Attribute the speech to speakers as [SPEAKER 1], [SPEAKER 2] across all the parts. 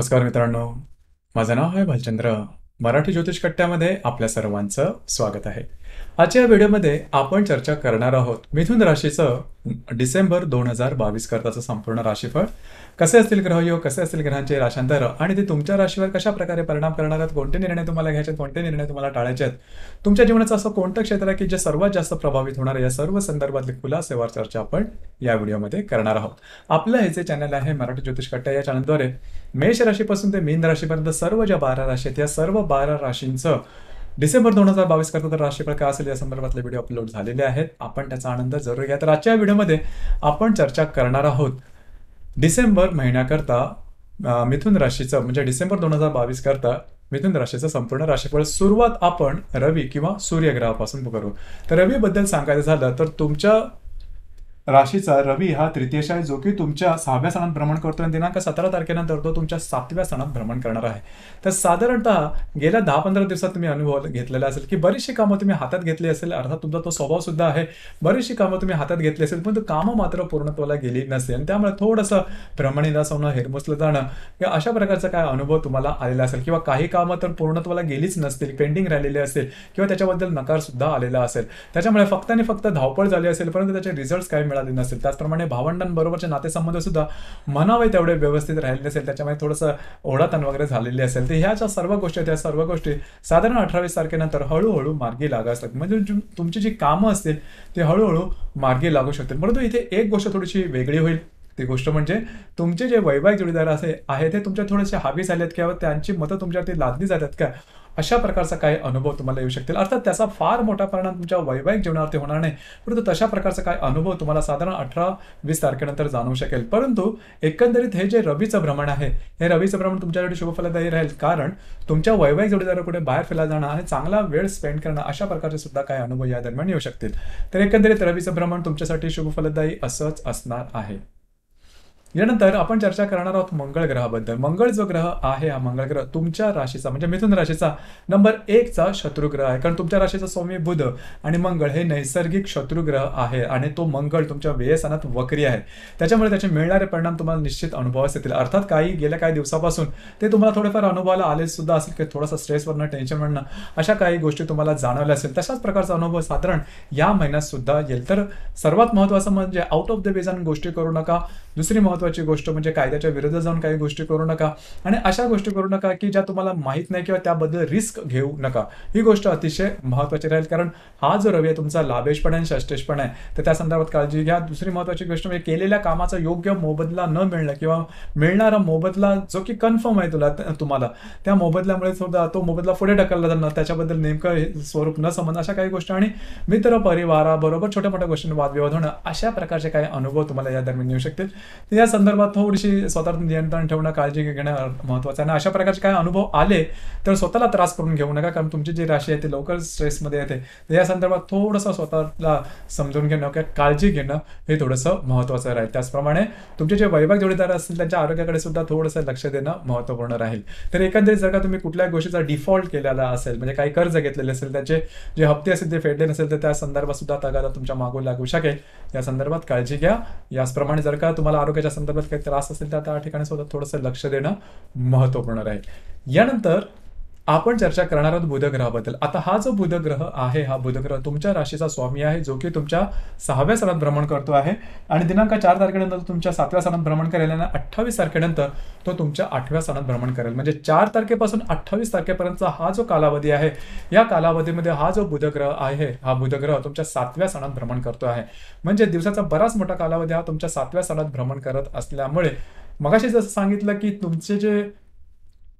[SPEAKER 1] नमस्कार मित्रांनो माझं नाव आहे भालचंद्र मराठी ज्योतिष कट्ट्यामध्ये आपल्या सर्वांचं स्वागत आहे आजच्या व्हिडिओमध्ये आपण चर्चा करणार आहोत मिथुन राशीचं डिसेंबर दोन हजार बावीस करताचं संपूर्ण राशीफळ कसे असतील ग्रहयोग कसे असतील ग्रहांचे राशांतर आणि ते तुमच्या राशीवर कशा प्रकारे परिणाम करणार आहेत कोणते निर्णय तुम्हाला घ्यायचे कोणते निर्णय तुम्हाला टाळायचे आहेत तुमच्या जीवनाचं असं कोणतं क्षेत्र आहे की जे सर्वात जास्त प्रभावित होणार आहे या सर्व संदर्भातली खुलासेवर चर्चा आपण या व्हिडिओमध्ये करणार आहोत आपलं हे जे चॅनल आहे मराठी ज्योतिष कट्ट्या या चॅनलद्वारे मेष राशीपासून ते मीन राशीपर्यंत सर्व ज्या बारा राशी आहेत या सर्व बारा राशींचं डिसेंबर दोन हजार बावीस करता तर राशीफळ काय असेल या संदर्भातले व्हिडिओ अपलोड झालेले आहेत आपण त्याचा आनंद जरूर घ्या तर आजच्या व्हिडिओमध्ये आपण चर्चा करणार आहोत डिसेंबर महिन्याकरता मिथुन राशीचं म्हणजे डिसेंबर दोन हजार बावीस करता मिथुन राशीचं संपूर्ण राशीफळ सुरुवात आपण रवी किंवा सूर्यग्रहापासून करू तर रवीबद्दल सांगायचं झालं तर तुमच्या राशीचा रवी हा तृतीयश आहे जो की तुमच्या सहाव्या सणात भ्रमण करतो आणि दिनांक सतरा तारखेनंतर तो तुमच्या सातव्या सणात भ्रमण करणार आहे तर साधारणतः गेल्या दहा पंधरा दिवसात तुम्ही अनुभव घेतलेला असेल की बरीचशी कामं तुम्ही हातात घेतली असेल अर्थात तुमचा तो स्वभाव सुद्धा आहे बरीचशी कामं तुम्ही हातात घेतली असेल पण कामं मात्र पूर्णत्वाला गेली नसेल त्यामुळे थोडंसं भ्रमणी होणं हेरमुसलं जाणं किंवा अशा प्रकारचा काय अनुभव तुम्हाला आलेला असेल किंवा काही कामं तर पूर्णत्वाला गेलीच नसतील पेंडिंग राहिलेली असेल किंवा त्याच्याबद्दल नकार सुद्धा आलेला असेल त्याच्यामुळे फक्त आणि फक्त धावपळ झाली असेल परंतु त्याचे रिझल्ट काय मिळाली नसेल त्याचप्रमाणे भावंडांबरोबरचे नातेसंबंध सुद्धा म्हणावे तेवढे व्यवस्थित राहिले नसेल त्याच्यामध्ये थोडंसं ओढातन वगैरे झालेली असेल तर ह्या ज्या सर्व गोष्टी त्या सर्व गोष्टी साधारण अठरावीस तारखेनंतर हळूहळू मार्गी असतात म्हणजे तुमची जी कामं असतील ते हळूहळू मार्गी लागू शकतील परंतु इथे एक गोष्ट थोडीशी वेगळी होईल ती गोष्ट म्हणजे तुमचे जे वैवाहिक जोडीदार असे आहे ते तुमच्या थोडेसे हावी झालेत किंवा त्यांची मतं तुमच्यावरती लादली जातात का अशा प्रकारचा काही अनुभव तुम्हाला येऊ शकतील अर्थात त्याचा फार मोठा परिणाम तुमच्या वैवाहिक जीवनावरती होणार नाही परंतु तशा प्रकारचा काय अनुभव तुम्हाला साधारण अठरा वीस तारखेनंतर जाणवू शकेल परंतु एकंदरीत हे जे रवीचं भ्रमण आहे हे रवीचं भ्रमण तुमच्यासाठी शुभफलदायी राहील कारण तुमच्या वैवाहिक जोडीदारा कुठे बाहेर फिरायला जाणं आणि चांगला वेळ स्पेंड करणं अशा प्रकारचे सुद्धा काही अनुभव या दरम्यान येऊ शकतील तर एकंदरीत रवीचं भ्रमण तुमच्यासाठी शुभफलदायी असंच असणार आहे यानंतर आपण चर्चा करणार आहोत मंगळ ग्रहाबद्दल मंगळ जो ग्रह आहे हा मंगळ ग्रह तुमच्या राशीचा म्हणजे मिथुन राशीचा नंबर एकचा शत्रुग्रह आहे कारण तुमच्या राशीचा स्वामी बुध आणि मंगळ हे नैसर्गिक शत्रुग्रह आहे आणि तो मंगळ तुमच्या व्यसनात वक्री आहे त्याच्यामुळे त्याचे मिळणारे परिणाम तुम्हाला निश्चित अनुभवास येतील अर्थात काही गेल्या काही दिवसापासून ते तुम्हाला थोडेफार अनुभवाला आले सुद्धा असेल की थोडासा स्ट्रेस टेन्शन म्हणणं अशा काही गोष्टी तुम्हाला जाणवल्या असेल तशाच प्रकारचा अनुभव साधारण या महिन्यात सुद्धा येईल तर सर्वात महत्त्वाचं म्हणजे आउट ऑफ द वेजन गोष्टी करू नका दुसरी महत्वाची गोष्ट म्हणजे कायद्याच्या विरुद्ध जाऊन काही गोष्टी करू नका आणि अशा गोष्टी करू नका की ज्या तुम्हाला माहीत नाही किंवा त्याबद्दल रिस्क घेऊ नका ही गोष्ट अतिशय महत्वाची राहील कारण हा जो रवी आहे तुमचा लाभेशपण आहे षष्टेशपण आहे तर त्या संदर्भात काळजी घ्या दुसरी महत्वाची गोष्ट म्हणजे केलेल्या कामाचा योग्य मोबदला न मिळणं किंवा मिळणारा मोबदला जो की कन्फर्म आहे तुला तुम्हाला त्या मोबदल्यामुळे सुद्धा तो मोबदला पुढे ढकलला जाणार त्याच्याबद्दल नेमकं स्वरूप न समज अशा काही गोष्टी आणि मित्र परिवाराबरोबर छोट्या मोठ्या गोष्टींवर वादविवाद होणं अशा प्रकारचे काही अनुभव तुम्हाला या दरम्यान येऊ शकतील या संदर्भात थोडीशी स्वतःवर नियंत्रण ठेवणं काळजी घेणं आहे आणि अशा प्रकारचे काय अनुभव आले तर स्वतःला त्रास करून घेऊ नका कारण तुमची जी राशी आहे ती लवकर स्ट्रेसमध्ये येते तर या संदर्भात थोडंसं स्वतःला समजून घेणं किंवा काळजी घेणं हे थोडंसं महत्त्वाचं राहील त्याचप्रमाणे तुमचे जे वैभाग जोडीदार असतील त्यांच्या आरोग्याकडे सुद्धा थोडंसं लक्ष देणं महत्त्वपूर्ण राहील तर एकंदरीत जर का तुम्ही कुठल्या गोष्टीचा डिफॉल्ट केलेला असेल म्हणजे काही कर्ज घेतलेले असेल त्याचे जे हप्ते असतील ते फेडले नसेल तर त्या संदर्भात सुद्धा तगादा तुमच्या मागू लागू शकेल या संदर्भात काळजी घ्या याचप्रमाणे जर का तुम्हाला तुम्हाला आरोग्याच्या संदर्भात काही त्रास असेल तर त्या ठिकाणी सुद्धा थोडंसं लक्ष देणं महत्त्वपूर्ण राहील यानंतर आपण चर्चा करणार आहोत बुधग्रहाबद्दल आता हा जो बुधग्रह आहे हा बुधग्रह तुमच्या राशीचा स्वामी आहे जो की तुमच्या सहाव्या सणात भ्रमण करतो आहे आणि दिनांक चार तारखेनंतर तुमच्या सातव्या सणात भ्रमण करेल आणि अठ्ठावीस तारखेनंतर तो तुमच्या आठव्या सणात भ्रमण करेल म्हणजे चार तारखेपासून अठ्ठावीस तारखेपर्यंतचा हा जो कालावधी आहे या कालावधीमध्ये हा जो बुधग्रह आहे हा बुधग्रह तुमच्या सातव्या सणात भ्रमण करतो आहे म्हणजे दिवसाचा बराच मोठा कालावधी हा तुमच्या सातव्या सणात भ्रमण करत असल्यामुळे मगाशी जसं सांगितलं की तुमचे जे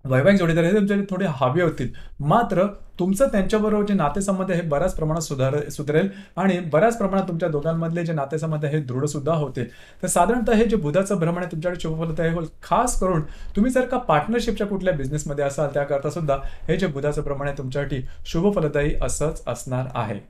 [SPEAKER 1] वैवाहिक जोडीदार हे तुमच्या थोडे हवे होतील मात्र तुमचं त्यांच्याबरोबर जे नातेसंबंध हे बऱ्याच प्रमाणात सुधार सुधारेल आणि बऱ्याच प्रमाणात तुमच्या दोघांमधले जे नातेसंबंध हे दृढ सुद्धा होते तर साधारणतः हे जे बुधाचं भ्रमण आहे तुमच्याकडे शुभफलता होल खास करून तुम्ही जर का पार्टनरशिपच्या कुठल्या बिझनेसमध्ये असाल त्याकरता सुद्धा हे जे बुधाचं भ्रमण आहे तुमच्यासाठी शुभफलदायी असंच असणार आहे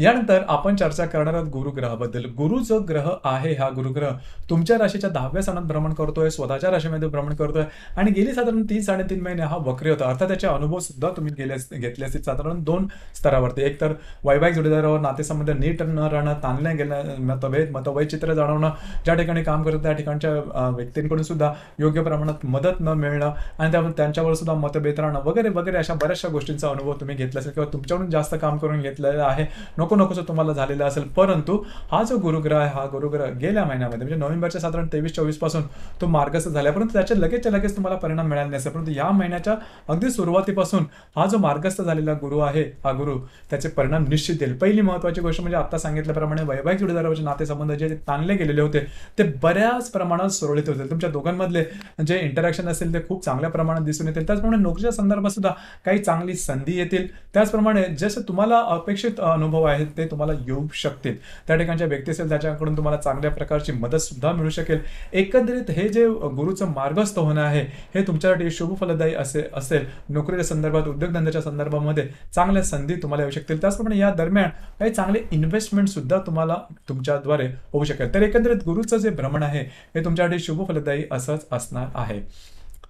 [SPEAKER 1] यानंतर आपण चर्चा करणार आहोत गुरुग्रहाबद्दल गुरु जो ग्रह आहे हा गुरुग्रह तुमच्या राशीच्या दहाव्या सणात भ्रमण करतोय स्वतःच्या राशीमध्ये भ्रमण करतोय आणि गेली साधारण तीन साडेतीन महिने हा वक्री होता अर्थात त्याचे अनुभव सुद्धा तुम्ही गेले घेतले असतील साधारण दोन स्तरावरती एक तर वैवाहिक जोडीदारावर नातेसंबंध नीट न राहणं ताणल्या गेलं मतभेद मतवैचित्र जाणवणं ज्या ठिकाणी काम करत त्या ठिकाणच्या व्यक्तींकडून सुद्धा योग्य प्रमाणात मदत न मिळणं आणि त्यामुळे त्यांच्यावर सुद्धा मतभेद राहणं वगैरे वगैरे अशा बऱ्याचशा गोष्टींचा अनुभव तुम्ही घेतला असेल किंवा तुमच्याकडून जास्त काम करून घेतलेलं आहे नको नकोचं तुम्हाला झालेला असेल परंतु हा जो गुरुग्रह आहे हा गुरुग्रह गेल्या महिन्यामध्ये म्हणजे नोव्हेंबरच्या साधारण तेवीस चोवीस पासून तो मार्गस्थ झाला परंतु त्याच्या लगेचच्या लगेच तुम्हाला परिणाम मिळाला नाही परंतु या महिन्याच्या अगदी सुरुवातीपासून हा जो मार्गस्थ झालेला गुरु आहे हा गुरु त्याचे परिणाम निश्चित देईल पहिली महत्वाची गोष्ट म्हणजे आता सांगितल्याप्रमाणे वैवाहिक जोडीदाराचे नातेसंबंध जे ताणले गेलेले होते ते बऱ्याच प्रमाणात सुरळीत होतील तुमच्या दोघांमधले जे इंटरॅक्शन असेल ते खूप चांगल्या प्रमाणात दिसून येतील त्याचप्रमाणे नोकरीच्या संदर्भात सुद्धा काही चांगली संधी येतील त्याचप्रमाणे जसं तुम्हाला अपेक्षित अनुभव आहे आहेत ते तुम्हाला येऊ शकतील त्या ठिकाणच्या व्यक्ती असेल त्याच्याकडून तुम्हाला चांगल्या प्रकारची मदत सुद्धा मिळू शकेल एकंदरीत हे जे गुरुचं मार्गस्थ होणं आहे हे तुमच्यासाठी शुभफलदायी असे असेल नोकरीच्या संदर्भात उद्योगधंद्याच्या संदर्भामध्ये चांगल्या संधी तुम्हाला येऊ शकतील त्याचप्रमाणे या दरम्यान काही चांगले इन्व्हेस्टमेंट सुद्धा तुम्हाला तुमच्याद्वारे होऊ शकेल तर एकंदरीत गुरुचं जे भ्रमण आहे हे तुमच्यासाठी शुभ फलदायी असंच असणार आहे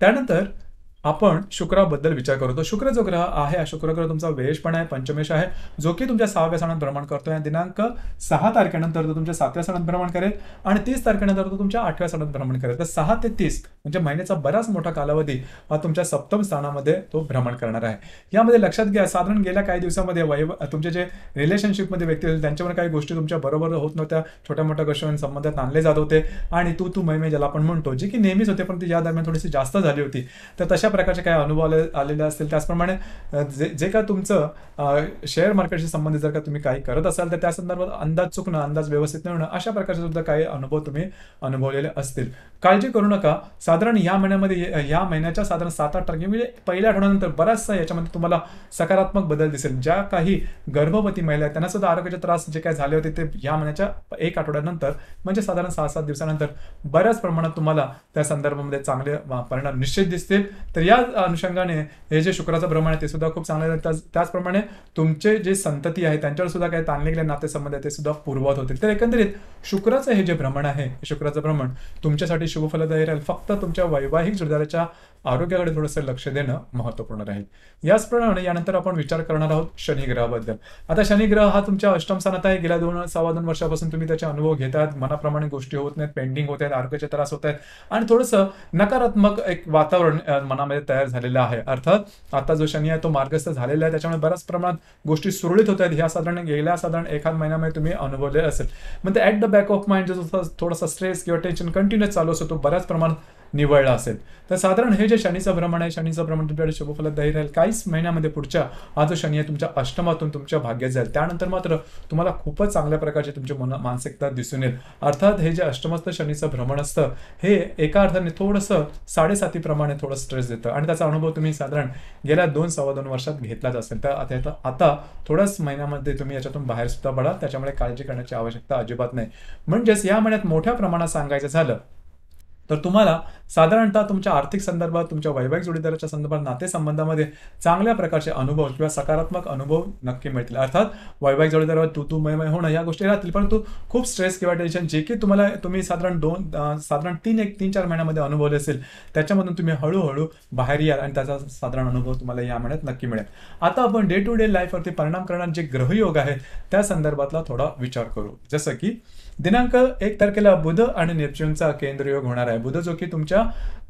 [SPEAKER 1] त्यानंतर आपण शुक्राबद्दल विचार करतो शुक्र जो ग्रह आहे शुक्र ग्रह तुमचा वेश पण आहे पंचमेश आहे जो की तुमच्या सहाव्या सणात भ्रमण करतो करतोय दिनांक सहा तारखेनंतर तो तुमच्या सातव्या सणात भ्रमण करेल आणि तीस तारखेनंतर तो तुमच्या आठव्या सणात भ्रमण करेल तर सहा ते तीस म्हणजे महिन्याचा बराच मोठा कालावधी हा तुमच्या सप्तम स्थानामध्ये तो भ्रमण करणार आहे यामध्ये लक्षात घ्या साधारण गेल्या काही दिवसामध्ये वैव तुमचे जे रिलेशनशिपमध्ये व्यक्ती होते त्यांच्यावर काही गोष्टी तुमच्या बरोबर होत नव्हत्या छोट्या मोठ्या गोष्टी म्हणजे संबंधात आणले जात होते आणि तू तू महिमे ज्याला आपण म्हणतो जे की नेहमीच होते पण ती या दरम्यान थोडीशी जास्त झाली होती तर तशा प्रकारचे काय अनुभव आलेले असतील त्याचप्रमाणे जे जे का तुमचं शेअर मार्केटशी संबंधित जर का तुम्ही काही करत असाल तर त्या संदर्भात अंदाज चुकणं अंदाज व्यवस्थित न अशा प्रकारचे सुद्धा काही अनुभव तुम्ही अनुभवलेले असतील काळजी करू नका साधारण या महिन्यामध्ये या महिन्याच्या साधारण सात आठ तारखे म्हणजे पहिल्या आठवड्यानंतर बराचसा याच्यामध्ये तुम्हाला सकारात्मक बदल दिसेल ज्या काही गर्भवती महिला आहेत त्यांना सुद्धा आरोग्याचे त्रास जे काही झाले होते ते या महिन्याच्या एक आठवड्यानंतर म्हणजे साधारण सहा सात दिवसानंतर बऱ्याच प्रमाणात तुम्हाला त्या संदर्भामध्ये चांगले परिणाम निश्चित दिसतील तर तर या अनुषंगाने हे जे शुक्राचं भ्रमण आहे ते सुद्धा खूप चांगलं त्याचप्रमाणे तुमचे जे संतती आहे त्यांच्यावर सुद्धा काही ताणले गेले नातेसंबंध आहे ते सुद्धा पूर्वत होतील तर एकंदरीत शुक्राचं हे जे भ्रमण आहे शुक्राचं भ्रमण तुमच्यासाठी शुभफलदायी राहील फक्त तुमच्या वैवाहिक जुळदाराच्या आरोग्याकडे थोडंसं लक्ष देणं महत्त्वपूर्ण राहील याचप्रमाणे यानंतर आपण विचार करणार आहोत शनिग्रहाबद्दल आता शनिग्रह हा तुमच्या अष्टम स्थानात आहे गेल्या दोन सव्वा दोन वर्षापासून तुम्ही त्याचे अनुभव घेतात मनाप्रमाणे गोष्टी होत नाहीत पेंडिंग होत आहेत आरोग्याचे त्रास होत आहेत आणि थोडंसं नकारात्मक एक वातावरण मना तयार झालेला आहे अर्थात आता जो शनी आहे तो मार्गस्थ झालेला आहे त्याच्यामुळे बऱ्याच प्रमाणात गोष्टी सुरळीत होत आहेत ह्या साधारण गेल्या साधारण एखाद महिन्यामध्ये तुम्ही अनुभवले असेल म्हणजे at the back of mind जो थोडासा स्ट्रेस किंवा टेन्शन कंटिन्युअस चालू असतो तो बऱ्याच प्रमाणात निवळला असेल तर साधारण हे जे शनीचं भ्रमण आहे शनीचं भ्रमण तुमच्याकडे शुभफल दही राहील काहीच महिन्यामध्ये पुढच्या हा जो शनी आहे तुमच्या अष्टमातून तुमच्या भाग्यात जाईल त्यानंतर मात्र तुम्हाला खूपच चांगल्या प्रकारची तुमची मन मानसिकता दिसून येईल अर्थात हे जे अष्टमस्त शनीचं भ्रमण असतं हे एका अर्थाने थोडंसं साडेसातीप्रमाणे थोडं स्ट्रेस देतं आणि त्याचा अनुभव तुम्ही साधारण गेल्या दोन सव्वा दोन वर्षात घेतलाच असेल तर आता आता थोड्याच महिन्यामध्ये तुम्ही याच्यातून बाहेर सुद्धा पडा त्याच्यामुळे काळजी करण्याची आवश्यकता अजिबात नाही म्हणजेच या महिन्यात मोठ्या प्रमाणात सांगायचं झालं तर तुम्हाला साधारणतः तुमच्या आर्थिक संदर्भात तुमच्या वैवाहिक जोडीदाराच्या संदर्भात नातेसंबंधामध्ये चांगल्या प्रकारचे अनुभव किंवा सकारात्मक अनुभव नक्की मिळतील अर्थात वैवाहिक जोडीदारावर तू तू मयमय होणं या गोष्टी राहतील परंतु खूप स्ट्रेस किंवा टेन्शन जे की तुम्हाला तुम्ही साधारण दोन साधारण तीन एक तीन चार महिन्यामध्ये अनुभवले असेल त्याच्यामधून तुम्ही हळूहळू बाहेर याल आणि त्याचा साधारण अनुभव तुम्हाला या महिन्यात नक्की मिळेल आता आपण डे टू डे लाईफवरती परिणाम करणारे जे ग्रहयोग आहेत त्या संदर्भातला थोडा विचार करू जसं की दिनांक एक तारखेला बुध आणि नेपच्यूनचा केंद्रयोग होणार आहे बुध जो की तुमच्या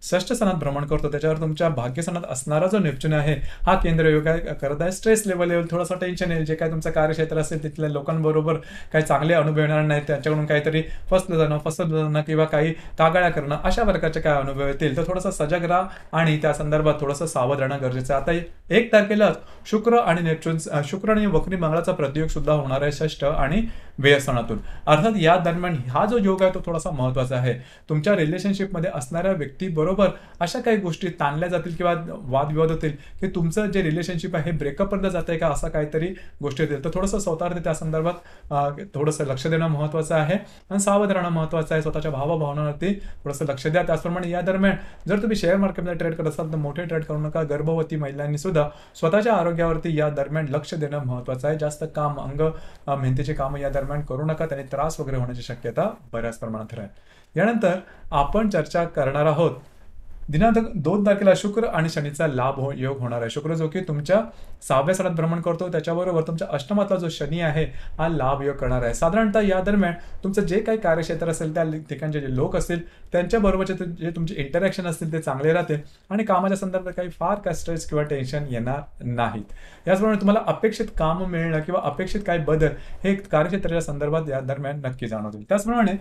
[SPEAKER 1] षष्ठ सणात भ्रमण करतो त्याच्यावर तुमच्या भाग्य सणात असणारा जो नेपच्यून आहे हा केंद्रयोग काय करत आहे स्ट्रेस लेवल येईल थोडासा टेन्शन येईल जे काय तुमचं कार्यक्षेत्र असेल तिथल्या लोकांबरोबर काही चांगले अनुभव येणार नाही त्यांच्याकडून काहीतरी फसलं जाणं फसलं जाणं किंवा काही कागाळ्या करणं अशा प्रकारचे काय अनुभव येतील तर थोडासा सजग राहा आणि त्या संदर्भात थोडंसं सावध राहणं गरजेचं आहे आता एक तारखेलाच शुक्र आणि नेपच्यून शुक्र आणि वक्री मंगळाचा प्रतियोग सुद्धा होणार आहे षष्ठ आणि व्यसनातून अर्थात या दरम्यान हा जो योग आहे तो थोडासा महत्वाचा आहे तुमच्या रिलेशनशिपमध्ये असणाऱ्या व्यक्तीबरोबर अशा काही गोष्टी ताणल्या जातील किंवा वादविवाद होतील की तुमचं जे रिलेशनशिप आहे हे ब्रेकअपपर्यंत जात आहे का असं काहीतरी गोष्टी येतील तर थोडंसं स्वतः त्या संदर्भात थोडंसं लक्ष देणं महत्वाचं आहे आणि सावध राहणं महत्वाचं आहे स्वतःच्या भावभावनावरती थोडंसं लक्ष द्या त्याचप्रमाणे या दरम्यान जर तुम्ही शेअर मार्केटमध्ये ट्रेड करत असाल तर मोठे ट्रेड करू नका गर्भवती महिलांनी सुद्धा स्वतःच्या आरोग्यावरती या दरम्यान लक्ष देणं महत्वाचं आहे जास्त काम अंग मेहनतीचे काम या दरम्यान दरम्यान करू नका त्याने त्रास वगैरे होण्याची शक्यता बऱ्याच प्रमाणात आहे यानंतर आपण चर्चा करणार आहोत दिनांक दोन तारखेला शुक्र आणि शनीचा लाभ हो योग होणार आहे शुक्र जो की तुमच्या सहाव्या सणात भ्रमण करतो त्याच्याबरोबर तुमच्या अष्टमातला जो शनी आहे हा लाभ योग करणार आहे साधारणतः या दरम्यान तुमचं जे काही कार्यक्षेत्र असेल त्या ठिकाणचे जे लोक असतील त्यांच्याबरोबरचे जे तुमचे इंटरॅक्शन असतील ते चांगले राहतील आणि कामाच्या संदर्भात काही फार काय स्ट्रेस किंवा टेन्शन येणार नाहीत याचप्रमाणे तुम्हाला अपेक्षित काम मिळणं किंवा अपेक्षित काही बदल हे कार्यक्षेत्राच्या संदर्भात या दरम्यान नक्की जाणवतील त्याचप्रमाणे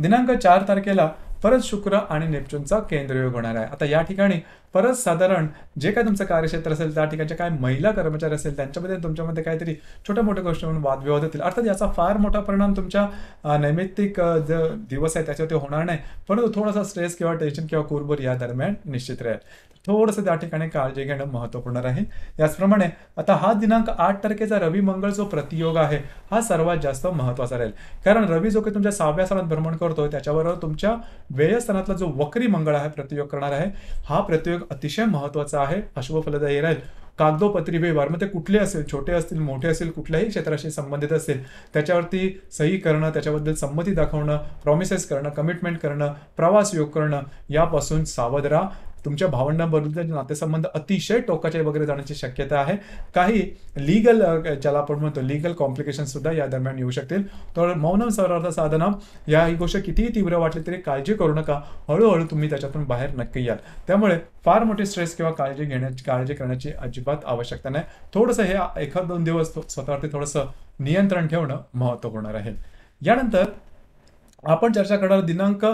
[SPEAKER 1] दिनांक चार तारखेला परत शुक्र आणि नेपच्यूनचा केंद्रयोग होणार आहे आता या ठिकाणी परत साधारण जे काय तुमचं कार्यक्षेत्र असेल त्या ठिकाणच्या काय महिला कर्मचारी असेल त्यांच्यामध्ये तुमच्यामध्ये काहीतरी छोट्या मोठ्या गोष्टी म्हणून वादविवाद होतील अर्थात याचा फार मोठा परिणाम तुमच्या नैमित्तिक दिवस आहे त्याच्यावरती होणार नाही परंतु थोडासा स्ट्रेस किंवा टेन्शन किंवा कुरबुर या दरम्यान निश्चित राहील थोडस त्या ठिकाणी काळजी घेणं महत्वपूर्ण आहे त्याचप्रमाणे आता हा दिनांक आठ तारखेचा रवी मंगळ जो प्रतियोग आहे हा सर्वात जास्त महत्त्वाचा राहील कारण रवी जो काही तुमच्या सहाव्या स्थानात भ्रमण करतोय त्याच्याबरोबर तुमच्या व्ययस्थानातला जो वक्री मंगळ आहे प्रतियोग करणार आहे हा प्रतियोग अतिशय महत्वाचा आहे फलदायी राहील कागदोपत्री व्यवहार मग ते कुठले असेल छोटे असतील मोठे असतील कुठल्याही क्षेत्राशी संबंधित असेल त्याच्यावरती सही करणं त्याच्याबद्दल संमती दाखवणं प्रॉमिसेस करणं कमिटमेंट करणं प्रवास योग करणं यापासून सावध राहा तुमच्या भावंडांबरोबर नातेसंबंध अतिशय टोकाचे वगैरे जाण्याची शक्यता आहे काही लिगल ज्याला आपण म्हणतो लिगल कॉम्प्लिकेशन सुद्धा या दरम्यान येऊ शकतील तर मौन सर्वार्थ साधना या ही गोष्ट कितीही तीव्र वाटली तरी काळजी करू नका हळूहळू तुम्ही त्याच्यातून बाहेर नक्की याल त्यामुळे फार मोठे स्ट्रेस किंवा काळजी घेण्याची काळजी करण्याची अजिबात आवश्यकता नाही थोडस हे एखाद दोन दिवस स्वतःवरती थोडस नियंत्रण ठेवणं महत्वपूर्ण राहील यानंतर आपण चर्चा करणार दिनांक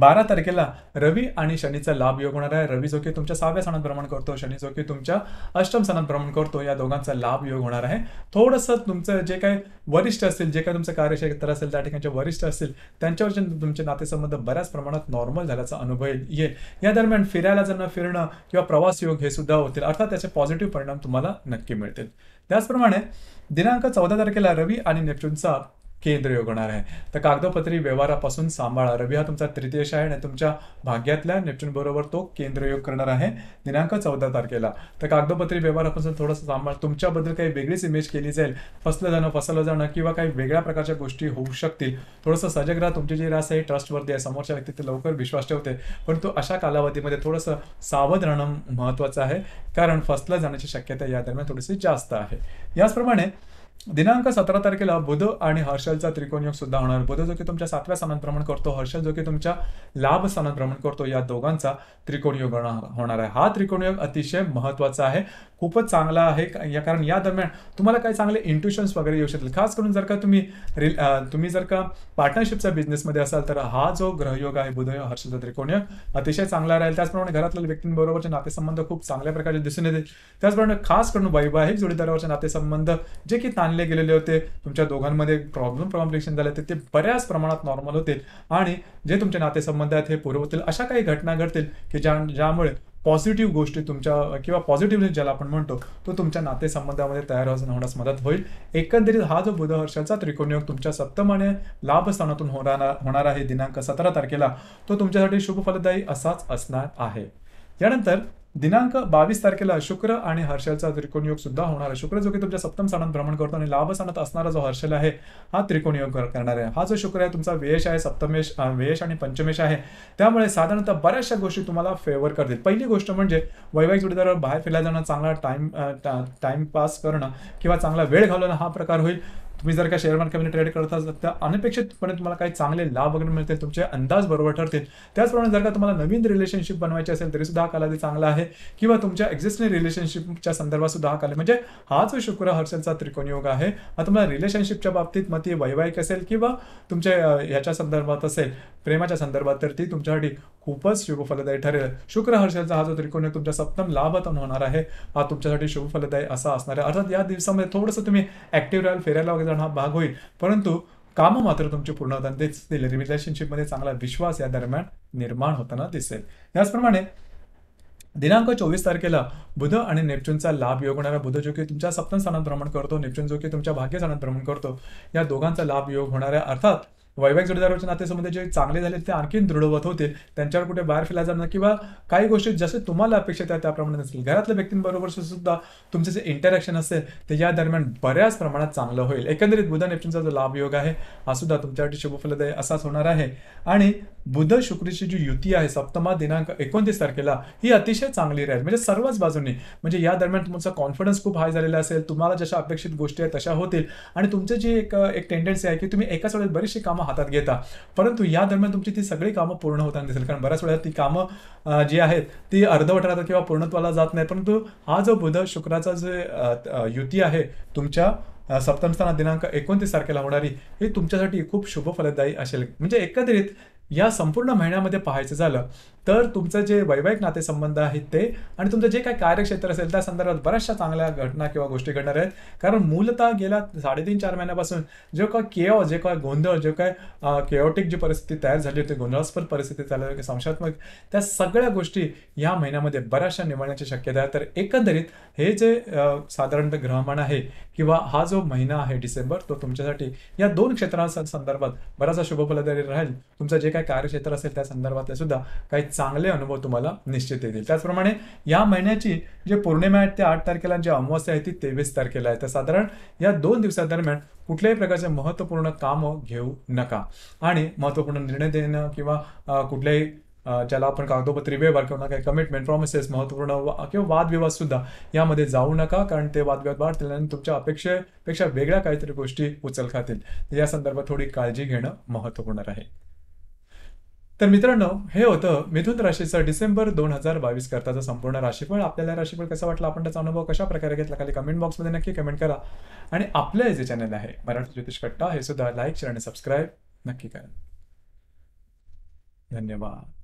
[SPEAKER 1] बारा तारखेला रवी आणि शनीचा लाभ योग होणार आहे रवी जो की तुमच्या सहाव्या सणात भ्रमण करतो शनी जो की तुमच्या अष्टम सणात भ्रमण करतो या दोघांचा लाभ योग होणार आहे थोडंसं तुमचं जे काय वरिष्ठ असतील जे काय तुमचं कार्यक्षेत्र असेल त्या ठिकाणचे वरिष्ठ असतील त्यांच्यावरचे तुमचे नातेसंबंध बऱ्याच प्रमाणात नॉर्मल झाल्याचा अनुभव येईल या दरम्यान फिरायला जाणं फिरणं किंवा प्रवास योग हे सुद्धा होतील अर्थात त्याचे पॉझिटिव्ह परिणाम तुम्हाला नक्की मिळतील त्याचप्रमाणे दिनांक चौदा तारखेला रवी आणि नेपच्यूनचा केंद्र योग होणार आहे तर कागदोपत्री व्यवहारापासून सांभाळा रवी हा तुमचा त्रिदेश आहे आणि तुमच्या भाग्यातल्या नेपच्यून बरोबर तो केंद्रयोग करणार आहे दिनांक चौदा तारखेला तर कागदोपत्री व्यवहारापासून थोडंसं सांभाळ तुमच्याबद्दल काही वेगळीच इमेज केली जाईल फसलं जाणं फसलं जाणं किंवा काही वेगळ्या प्रकारच्या गोष्टी होऊ शकतील थोडंसं सजग राहा तुमची जी रास आहे ट्रस्टवरती आहे समोरच्या व्यक्तीत लवकर विश्वास ठेवते पण तो अशा कालावधीमध्ये थोडंसं सावध राहणं महत्वाचं आहे कारण फसलं जाण्याची शक्यता या दरम्यान थोडीशी जास्त आहे याचप्रमाणे दिनांक सतरा तारखेला बुध आणि हर्षलचा त्रिकोणयोग सुद्धा होणार बुध जो की तुमच्या सातव्या स्थानात भ्रमण करतो हर्षल जो की तुमच्या लाभ स्थानात भ्रमण करतो या दोघांचा त्रिकोणयोग होणार आहे हा त्रिकोणयोग अतिशय महत्वाचा आहे खूपच चांगला आहे या कारण या दरम्यान तुम्हाला काही चांगले इंट्युशन्स वगैरे येऊ शकतील खास करून जर का तुम्ही तुम्ही जर का पार्टनरशिपच्या बिझनेसमध्ये असाल तर हा जो ग्रहयोग आहे बुध हर्षलचा त्रिकोणयोग अतिशय चांगला राहील त्याचप्रमाणे घरातल्या व्यक्तींबरोबरचे नातेसंबंध खूप चांगल्या प्रकारचे दिसून येतील त्याचप्रमाणे खास करून वैवाहिक जोडीदारावरचे नातेसंबंध जे की आणले गेलेले होते तुमच्या दोघांमध्ये प्रॉब्लेम कॉम्प्लिकेशन झाले होते ते बऱ्याच प्रमाणात नॉर्मल होतील आणि जे तुमच्या नातेसंबंध आहेत हे पुरवतील अशा काही घटना घडतील की ज्या ज्यामुळे पॉझिटिव्ह गोष्टी तुमच्या किंवा पॉझिटिव्हनेस ज्याला आपण म्हणतो तो तुमच्या नातेसंबंधामध्ये तयार होण्यास मदत होईल एकंदरीत हा जो बुधहर्षाचा त्रिकोणयोग तुमच्या सप्तमाने लाभस्थानातून होणार होणार आहे दिनांक सतरा तारखेला तो तुमच्यासाठी शुभ फलदायी असाच असणार आहे यानंतर दिनांक बावीस तारखेला शुक्र आणि हर्षलचा त्रिकोण योग सुद्धा होणार आहे शुक्र जो की तुमच्या सप्तम स्थानात भ्रमण करतो आणि लाभ स्थानात असणारा जो हर्षल आहे हा त्रिकोण योग करणार आहे हा जो शुक्र आहे तुमचा वेश आहे सप्तमेश वेश आणि पंचमेश आहे त्यामुळे साधारणतः बऱ्याचशा गोष्टी तुम्हाला फेवर करतील पहिली गोष्ट म्हणजे वैवाहिक जोडीदारावर बाहेर फिरायला जाणं चांगला टाइम टाइमपास करणं किंवा चांगला वेळ घालवणं हा प्रकार होईल तुम्ही जर का शेअर मार्केटमध्ये ट्रेड करत असाल तर अनपेक्षितपणे तुम्हाला काही चांगले लाभ वगैरे मिळतील तुमचे अंदाज बरोबर ठरतील त्याचप्रमाणे जर का तुम्हाला नवीन रिलेशनशिप बनवायची असेल तरी सुद्धा हा कालावधी चांगला आहे किंवा तुमच्या एक्झिस्टिंग रिलेशनशिपच्या संदर्भात सुद्धा हा काल म्हणजे हाच शुक्र हर्षलचा त्रिकोण योग आहे हा तुम्हाला रिलेशनशिपच्या बाबतीत मग ती वैवाहिक असेल किंवा तुमच्या ह्याच्या संदर्भात असेल प्रेमाच्या संदर्भात तर ती तुमच्यासाठी खूपच शुभफलदायी ठरेल शुक्र हर्षलचा हा जो त्रिकोण आहे तुमच्या सप्तम लाभतन होणार आहे हा तुमच्यासाठी शुभफलदायी असा असणार आहे अर्थात या दिवसामध्ये थोडंसं तुम्ही ऍक्टिव्ह राहाल फिरायला वगैरे हा भाग होईल परंतु कामं मात्र तुमचे पूर्ण होताना रिलेशनशिप मध्ये चांगला विश्वास या दरम्यान निर्माण होताना दिसेल त्याचप्रमाणे दिनांक चोवीस तारखेला बुध आणि नेपच्यूनचा लाभ योग होणारा बुध जो की तुमच्या सप्तम स्थानात भ्रमण करतो नेपच्यून जो की तुमच्या भाग्य भ्रमण करतो या दोघांचा लाभ योग होणाऱ्या अर्थात वैवाहिक जोडीदाराचे नातेसंबंध जे चांगले झाले ते आणखी दृढवत होतील त्यांच्यावर कुठे बाहेर फिरला जाणार किंवा काही गोष्टी जसे तुम्हाला अपेक्षित आहे त्याप्रमाणे नसतील घरातल्या व्यक्तींबरोबर सुद्धा तुमचे जे इंटरॅक्शन असेल ते या दरम्यान बऱ्याच प्रमाणात चांगलं होईल एकंदरीत बुधा नेपच्यूनचा जो लाभ योग आहे हा सुद्धा तुमच्यासाठी शुभफलदायी असाच होणार आहे आणि बुध शुक्रीची जी युती आहे सप्तमा दिनांक एकोणतीस तारखेला ही अतिशय चांगली राहील म्हणजे सर्वच बाजूंनी म्हणजे या दरम्यान तुमचा कॉन्फिडन्स खूप हाय झालेला असेल तुम्हाला जशा अपेक्षित गोष्टी आहेत तशा होतील आणि तुमची जी एक एक टेंडन्सी आहे की तुम्ही एकाच वेळेस बरीचशी कामं हातात घेता परंतु या दरम्यान तुमची ती सगळी कामं पूर्ण होताना दिसेल कारण बऱ्याच वेळेला ती कामं जी आहेत ती अर्धवट राहतात किंवा पूर्णत्वाला जात नाही परंतु हा जो बुध शुक्राचा जे युती आहे तुमच्या सप्तमस्थाना दिनांक एकोणतीस तारखेला होणारी हे तुमच्यासाठी खूप शुभ फलदायी असेल म्हणजे एकंदरीत या संपूर्ण महिन्यामध्ये पाहायचं झालं तर तुमचं जे वैवाहिक नातेसंबंध आहेत ते आणि तुमचं जे काय कार्यक्षेत्र असेल त्या संदर्भात बऱ्याचशा चांगल्या घटना किंवा गोष्टी घडणार आहेत कारण मूलतः गेल्या साडेतीन चार महिन्यापासून जे काय केओ जे काय गोंधळ जे काय केओटिक जी परिस्थिती तयार झाली होती गोंधळास्पद परिस्थिती होती संशयात्मक त्या सगळ्या गोष्टी या महिन्यामध्ये बऱ्याचशा निवडण्याची शक्यता आहे तर एकंदरीत हे जे साधारणतः ग्रहमान आहे किंवा हा जो महिना आहे डिसेंबर तो तुमच्यासाठी या दोन संदर्भात बराचसा शुभफलदारी राहील तुमचं जे काय कार्यक्षेत्र असेल त्या संदर्भातले सुद्धा काही चांगले अनुभव तुम्हाला निश्चित येतील त्याचप्रमाणे या महिन्याची जे पौर्णिमा आहेत ते आठ तारखेला जे अमावस्या आहे ती तेवीस तारखेला आहे तर साधारण या दोन दिवसादरम्यान कुठल्याही प्रकारचे महत्त्वपूर्ण कामं घेऊ नका आणि महत्त्वपूर्ण निर्णय देणं किंवा कुठल्याही ज्याला आपण कागदोपत्री व्यवहार किंवा काही कमिटमेंट प्रॉमिसेस महत्त्वपूर्ण किंवा वादविवाद सुद्धा यामध्ये जाऊ नका कारण ते वादविवाद वाढतील आणि तुमच्या अपेक्षेपेक्षा वेगळ्या काहीतरी गोष्टी उचल खातील या संदर्भात थोडी काळजी घेणं महत्त्वपूर्ण आहे तर मित्रांनो हे होतं मिथुन राशीचं डिसेंबर दोन हजार बावीस करताचं संपूर्ण राशीफळ आपल्याला राशीफळ कसं वाटलं आपण त्याचा अनुभव कशा प्रकारे घेतला खाली कमेंट बॉक्समध्ये नक्की कमेंट करा आणि आपलं जे चॅनल आहे मराठी ज्योतिष कट्टा हे सुद्धा लाईक शेअर आणि सबस्क्राईब नक्की करा धन्यवाद